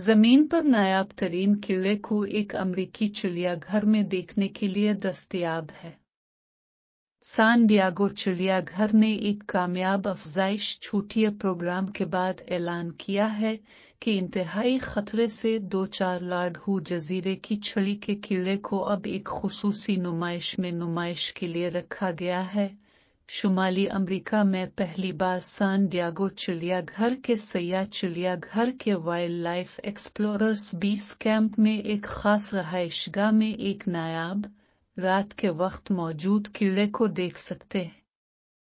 जमीन पर नायाब तरीन किले को एक अमरीकी चिड़ियाघर में देखने के लिए दस्तियाब है सान डियागो चिड़ियाघर ने एक कामयाब अफजाइश छूटिया प्रोग्राम के बाद ऐलान किया है कि इंतहाई खतरे से दो चार लाडहू जजीरे की छड़ी के किले को अब एक खसूसी नुमाइश में नुमाइश के लिए रखा गया है शुमाली अमेरिका में पहली बार सान डियागो चिड़ियाघर के सयाह चिड़ियाघर के वाइल्ड लाइफ एक्सप्लोरर्स बीस कैंप में एक खास रहायशगा में एक नायाब रात के वक्त मौजूद किले को देख सकते हैं